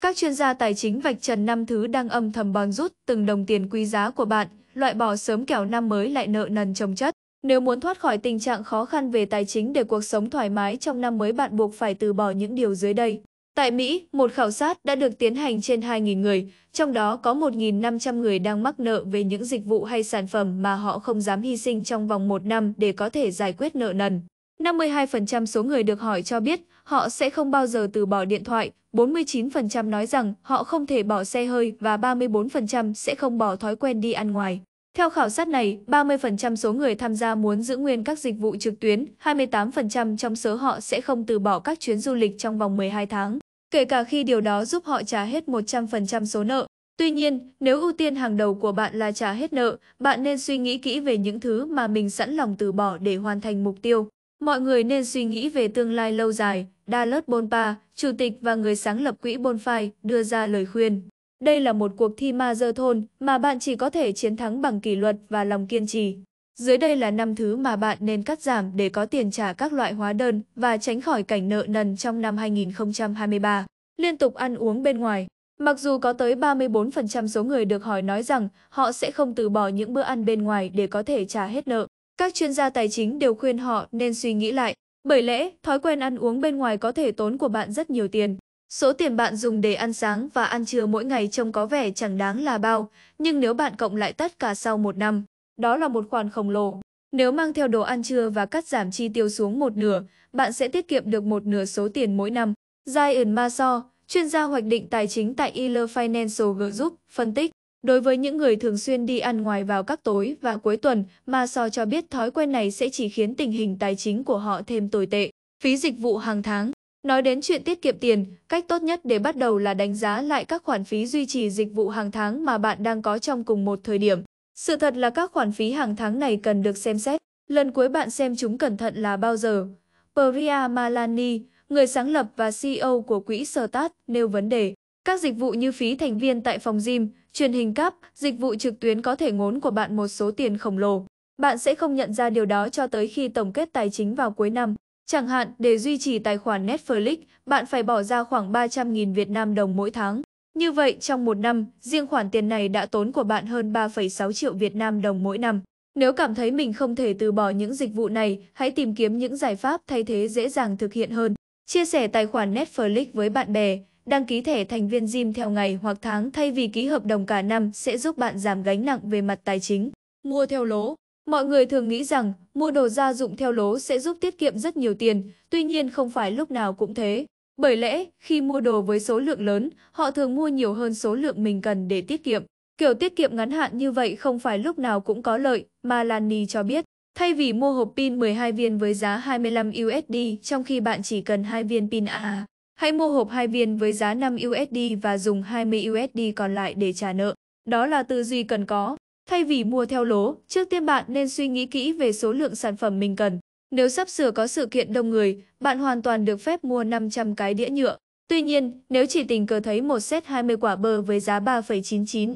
Các chuyên gia tài chính vạch trần năm thứ đang âm thầm bòn rút từng đồng tiền quý giá của bạn, loại bỏ sớm kẻo năm mới lại nợ nần chồng chất. Nếu muốn thoát khỏi tình trạng khó khăn về tài chính để cuộc sống thoải mái trong năm mới bạn buộc phải từ bỏ những điều dưới đây. Tại Mỹ, một khảo sát đã được tiến hành trên 2.000 người, trong đó có 1.500 người đang mắc nợ về những dịch vụ hay sản phẩm mà họ không dám hy sinh trong vòng một năm để có thể giải quyết nợ nần. 52% số người được hỏi cho biết họ sẽ không bao giờ từ bỏ điện thoại, 49% nói rằng họ không thể bỏ xe hơi và 34% sẽ không bỏ thói quen đi ăn ngoài. Theo khảo sát này, 30% số người tham gia muốn giữ nguyên các dịch vụ trực tuyến, 28% trong số họ sẽ không từ bỏ các chuyến du lịch trong vòng 12 tháng, kể cả khi điều đó giúp họ trả hết 100% số nợ. Tuy nhiên, nếu ưu tiên hàng đầu của bạn là trả hết nợ, bạn nên suy nghĩ kỹ về những thứ mà mình sẵn lòng từ bỏ để hoàn thành mục tiêu. Mọi người nên suy nghĩ về tương lai lâu dài, Dallas Bonpa, chủ tịch và người sáng lập quỹ Bonfire, đưa ra lời khuyên. Đây là một cuộc thi ma dơ thôn mà bạn chỉ có thể chiến thắng bằng kỷ luật và lòng kiên trì. Dưới đây là năm thứ mà bạn nên cắt giảm để có tiền trả các loại hóa đơn và tránh khỏi cảnh nợ nần trong năm 2023. Liên tục ăn uống bên ngoài. Mặc dù có tới 34% số người được hỏi nói rằng họ sẽ không từ bỏ những bữa ăn bên ngoài để có thể trả hết nợ, các chuyên gia tài chính đều khuyên họ nên suy nghĩ lại, bởi lẽ thói quen ăn uống bên ngoài có thể tốn của bạn rất nhiều tiền. Số tiền bạn dùng để ăn sáng và ăn trưa mỗi ngày trông có vẻ chẳng đáng là bao, nhưng nếu bạn cộng lại tất cả sau một năm, đó là một khoản khổng lồ. Nếu mang theo đồ ăn trưa và cắt giảm chi tiêu xuống một nửa, bạn sẽ tiết kiệm được một nửa số tiền mỗi năm. Zion Maso, chuyên gia hoạch định tài chính tại Iller Financial Group, phân tích. Đối với những người thường xuyên đi ăn ngoài vào các tối và cuối tuần, mà so cho biết thói quen này sẽ chỉ khiến tình hình tài chính của họ thêm tồi tệ. Phí dịch vụ hàng tháng Nói đến chuyện tiết kiệm tiền, cách tốt nhất để bắt đầu là đánh giá lại các khoản phí duy trì dịch vụ hàng tháng mà bạn đang có trong cùng một thời điểm. Sự thật là các khoản phí hàng tháng này cần được xem xét. Lần cuối bạn xem chúng cẩn thận là bao giờ? Priya Malani, người sáng lập và CEO của quỹ Sertat, nêu vấn đề. Các dịch vụ như phí thành viên tại phòng gym, truyền hình cáp, dịch vụ trực tuyến có thể ngốn của bạn một số tiền khổng lồ. Bạn sẽ không nhận ra điều đó cho tới khi tổng kết tài chính vào cuối năm. Chẳng hạn, để duy trì tài khoản Netflix, bạn phải bỏ ra khoảng 300.000 Việt Nam đồng mỗi tháng. Như vậy, trong một năm, riêng khoản tiền này đã tốn của bạn hơn 3,6 triệu Việt Nam đồng mỗi năm. Nếu cảm thấy mình không thể từ bỏ những dịch vụ này, hãy tìm kiếm những giải pháp thay thế dễ dàng thực hiện hơn. Chia sẻ tài khoản Netflix với bạn bè, Đăng ký thẻ thành viên gym theo ngày hoặc tháng thay vì ký hợp đồng cả năm sẽ giúp bạn giảm gánh nặng về mặt tài chính. Mua theo lỗ Mọi người thường nghĩ rằng mua đồ gia dụng theo lỗ sẽ giúp tiết kiệm rất nhiều tiền, tuy nhiên không phải lúc nào cũng thế. Bởi lẽ, khi mua đồ với số lượng lớn, họ thường mua nhiều hơn số lượng mình cần để tiết kiệm. Kiểu tiết kiệm ngắn hạn như vậy không phải lúc nào cũng có lợi, mà Lani cho biết. Thay vì mua hộp pin 12 viên với giá 25 USD trong khi bạn chỉ cần 2 viên pin AA, Hãy mua hộp 2 viên với giá 5 USD và dùng 20 USD còn lại để trả nợ. Đó là tư duy cần có. Thay vì mua theo lố, trước tiên bạn nên suy nghĩ kỹ về số lượng sản phẩm mình cần. Nếu sắp sửa có sự kiện đông người, bạn hoàn toàn được phép mua 500 cái đĩa nhựa. Tuy nhiên, nếu chỉ tình cờ thấy một set 20 quả bơ với giá 3,99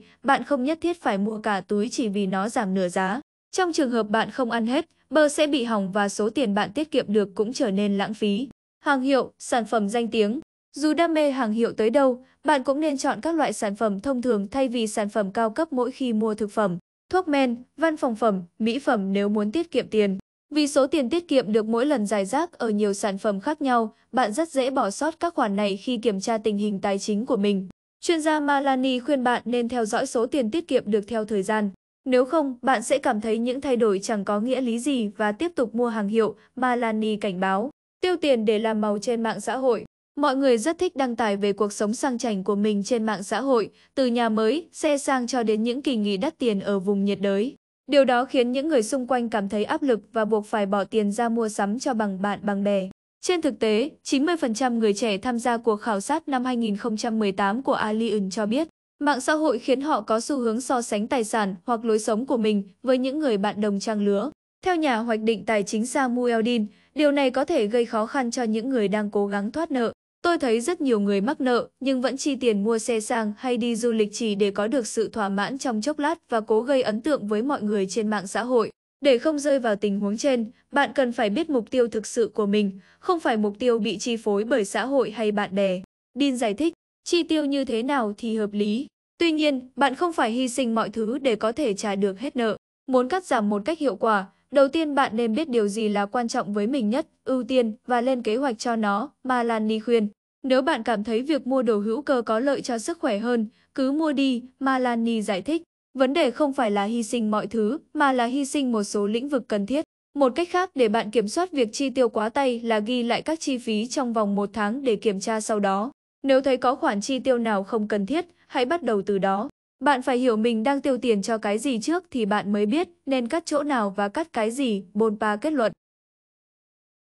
USD, bạn không nhất thiết phải mua cả túi chỉ vì nó giảm nửa giá. Trong trường hợp bạn không ăn hết, bơ sẽ bị hỏng và số tiền bạn tiết kiệm được cũng trở nên lãng phí hàng hiệu, sản phẩm danh tiếng. Dù đam mê hàng hiệu tới đâu, bạn cũng nên chọn các loại sản phẩm thông thường thay vì sản phẩm cao cấp mỗi khi mua thực phẩm, thuốc men, văn phòng phẩm, mỹ phẩm nếu muốn tiết kiệm tiền. Vì số tiền tiết kiệm được mỗi lần giải rác ở nhiều sản phẩm khác nhau, bạn rất dễ bỏ sót các khoản này khi kiểm tra tình hình tài chính của mình. Chuyên gia Malani khuyên bạn nên theo dõi số tiền tiết kiệm được theo thời gian. Nếu không, bạn sẽ cảm thấy những thay đổi chẳng có nghĩa lý gì và tiếp tục mua hàng hiệu, Malani cảnh báo tiêu tiền để làm màu trên mạng xã hội. Mọi người rất thích đăng tải về cuộc sống sang chảnh của mình trên mạng xã hội, từ nhà mới, xe sang cho đến những kỳ nghỉ đắt tiền ở vùng nhiệt đới. Điều đó khiến những người xung quanh cảm thấy áp lực và buộc phải bỏ tiền ra mua sắm cho bằng bạn bằng bè. Trên thực tế, 90% người trẻ tham gia cuộc khảo sát năm 2018 của Allianz cho biết, mạng xã hội khiến họ có xu hướng so sánh tài sản hoặc lối sống của mình với những người bạn đồng trang lứa. Theo nhà hoạch định tài chính Samuel Dean, Điều này có thể gây khó khăn cho những người đang cố gắng thoát nợ. Tôi thấy rất nhiều người mắc nợ nhưng vẫn chi tiền mua xe sang hay đi du lịch chỉ để có được sự thỏa mãn trong chốc lát và cố gây ấn tượng với mọi người trên mạng xã hội. Để không rơi vào tình huống trên, bạn cần phải biết mục tiêu thực sự của mình, không phải mục tiêu bị chi phối bởi xã hội hay bạn bè. Dean giải thích, chi tiêu như thế nào thì hợp lý. Tuy nhiên, bạn không phải hy sinh mọi thứ để có thể trả được hết nợ. Muốn cắt giảm một cách hiệu quả, Đầu tiên bạn nên biết điều gì là quan trọng với mình nhất, ưu tiên và lên kế hoạch cho nó, Malani khuyên. Nếu bạn cảm thấy việc mua đồ hữu cơ có lợi cho sức khỏe hơn, cứ mua đi, Malani giải thích. Vấn đề không phải là hy sinh mọi thứ, mà là hy sinh một số lĩnh vực cần thiết. Một cách khác để bạn kiểm soát việc chi tiêu quá tay là ghi lại các chi phí trong vòng một tháng để kiểm tra sau đó. Nếu thấy có khoản chi tiêu nào không cần thiết, hãy bắt đầu từ đó. Bạn phải hiểu mình đang tiêu tiền cho cái gì trước thì bạn mới biết nên cắt chỗ nào và cắt cái gì, Bonpa kết luận.